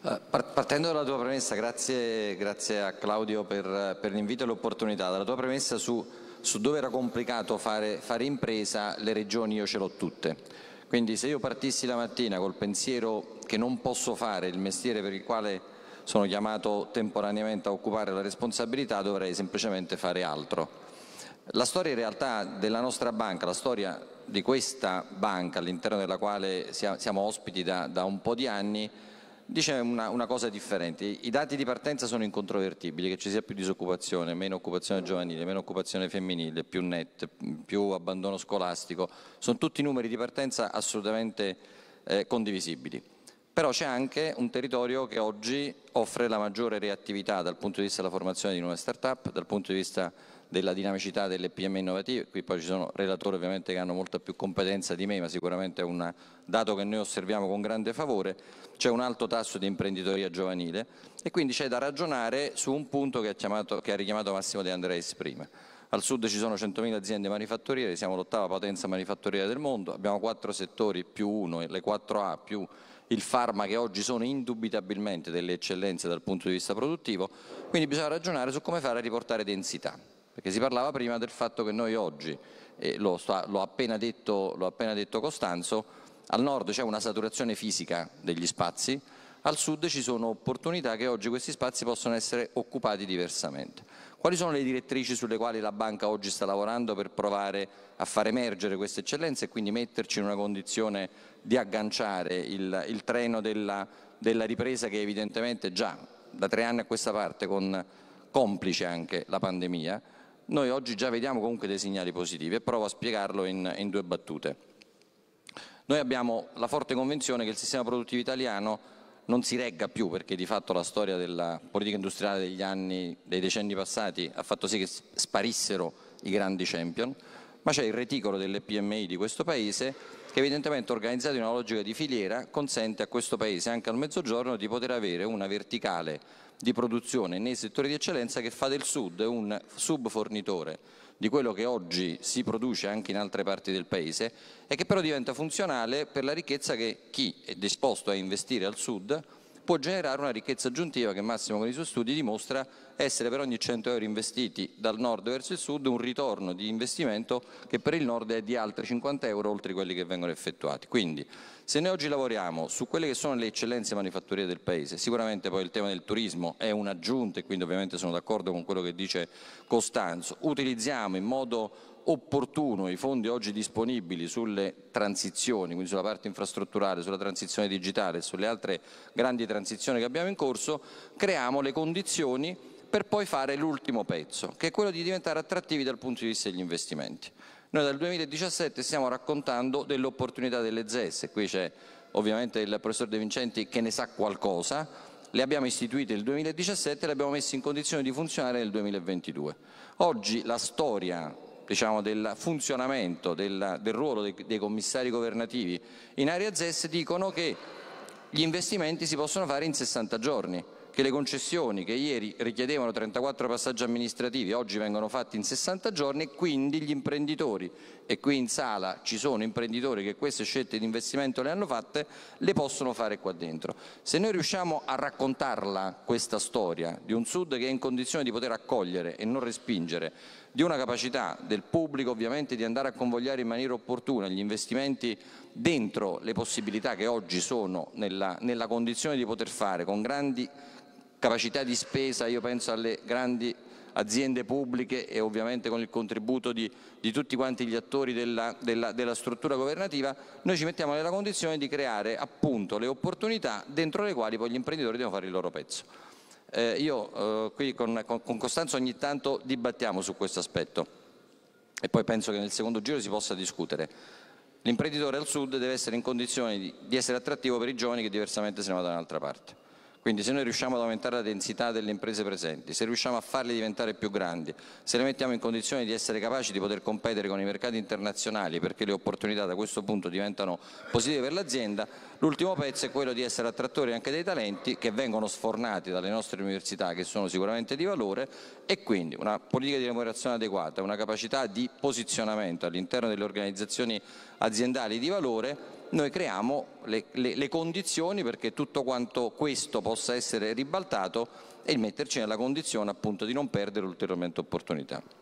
Eh, partendo dalla tua premessa, grazie, grazie a Claudio per, per l'invito e l'opportunità, dalla tua premessa su, su dove era complicato fare, fare, impresa, le regioni io ce l'ho tutte. Quindi se io partissi la mattina col pensiero che non posso fare il mestiere per il quale sono chiamato temporaneamente a occupare la responsabilità, dovrei semplicemente fare altro. La storia in realtà della nostra banca, la storia di questa banca all'interno della quale siamo ospiti da, da un po' di anni, dice una, una, cosa differente. I dati di partenza sono incontrovertibili, che ci sia più disoccupazione, meno occupazione giovanile, meno occupazione femminile, più net, più abbandono scolastico, sono tutti numeri di partenza assolutamente eh, condivisibili però c'è anche un territorio che oggi offre la maggiore reattività dal punto di vista della formazione di nuove start-up, dal punto di vista della dinamicità delle PM innovative, qui poi ci sono relatori ovviamente che hanno molta più competenza di me, ma sicuramente è un dato che noi osserviamo con grande favore, c'è un alto tasso di imprenditoria giovanile e quindi c'è da ragionare su un punto che ha, chiamato, che ha richiamato Massimo De Andreis prima al sud ci sono 100.000 aziende manifatturiere, siamo l'ottava potenza manifatturiera del mondo, abbiamo quattro settori più uno, le 4A più il farma che oggi sono indubitabilmente delle eccellenze dal punto di vista produttivo, quindi bisogna ragionare su come fare a riportare densità, perché si parlava prima del fatto che noi oggi, e l'ho appena, appena detto Costanzo, al nord c'è una saturazione fisica degli spazi, al sud ci sono opportunità che oggi questi spazi possono essere occupati diversamente. Quali sono le direttrici sulle quali la banca oggi sta lavorando per provare a far emergere queste eccellenze e quindi metterci in una condizione di agganciare il, il treno della, della ripresa che evidentemente già da tre anni a questa parte con complice anche la pandemia, noi oggi già vediamo comunque dei segnali positivi e provo a spiegarlo in, in due battute. Noi abbiamo la forte convinzione che il sistema produttivo italiano non si regga più perché di fatto la storia della politica industriale degli anni, dei decenni passati ha fatto sì che sparissero i grandi champion, ma c'è il reticolo delle PMI di questo Paese Evidentemente organizzato in una logica di filiera consente a questo Paese, anche al Mezzogiorno, di poter avere una verticale di produzione nei settori di eccellenza che fa del Sud un subfornitore di quello che oggi si produce anche in altre parti del Paese e che però diventa funzionale per la ricchezza che chi è disposto a investire al Sud può generare una ricchezza aggiuntiva che Massimo con i suoi studi dimostra essere per ogni 100 euro investiti dal nord verso il sud un ritorno di investimento che per il nord è di altri 50 euro oltre quelli che vengono effettuati. Quindi se noi oggi lavoriamo su quelle che sono le eccellenze manifatturiere del Paese, sicuramente poi il tema del turismo è un'aggiunta e quindi ovviamente sono d'accordo con quello che dice Costanzo, utilizziamo in modo opportuno i fondi oggi disponibili sulle transizioni, quindi sulla parte infrastrutturale, sulla transizione digitale e sulle altre grandi transizioni che abbiamo in corso, creiamo le condizioni per poi fare l'ultimo pezzo, che è quello di diventare attrattivi dal punto di vista degli investimenti. Noi dal 2017 stiamo raccontando dell'opportunità delle ZES, qui c'è ovviamente il professor De Vincenti che ne sa qualcosa, le abbiamo istituite nel 2017 e le abbiamo messe in condizione di funzionare nel 2022. Oggi la storia diciamo, del funzionamento del, del ruolo dei, dei, commissari governativi in area ZES dicono che gli investimenti si possono fare in 60 giorni che le concessioni che ieri richiedevano 34 passaggi amministrativi oggi vengono fatti in 60 giorni e quindi gli imprenditori, e qui in sala ci sono imprenditori che queste scelte di investimento le hanno fatte, le possono fare qua dentro. Se noi riusciamo a raccontarla questa storia di un Sud che è in condizione di poter accogliere e non respingere, di una capacità del pubblico ovviamente di andare a convogliare in maniera opportuna gli investimenti dentro le possibilità che oggi sono nella, nella condizione di poter fare con grandi capacità di spesa, io penso alle grandi aziende pubbliche e ovviamente con il contributo di, di tutti quanti gli attori della, della, della, struttura governativa, noi ci mettiamo nella condizione di creare appunto le opportunità dentro le quali poi gli imprenditori devono fare il loro pezzo. Eh, io eh, qui con, con, con Costanzo ogni tanto dibattiamo su questo aspetto e poi penso che nel secondo giro si possa discutere. L'imprenditore al sud deve essere in condizione di, di essere attrattivo per i giovani che diversamente se ne vanno da un'altra parte. Quindi se noi riusciamo ad aumentare la densità delle imprese presenti, se riusciamo a farle diventare più grandi, se le mettiamo in condizione di essere capaci di poter competere con i mercati internazionali perché le opportunità da questo punto diventano positive per l'azienda, l'ultimo pezzo è quello di essere attrattori anche dei talenti che vengono sfornati dalle nostre università che sono sicuramente di valore e quindi una politica di remunerazione adeguata, una capacità di posizionamento all'interno delle organizzazioni aziendali di valore noi creiamo le, le, le, condizioni perché tutto quanto questo possa essere ribaltato e metterci nella condizione appunto di non perdere ulteriormente opportunità.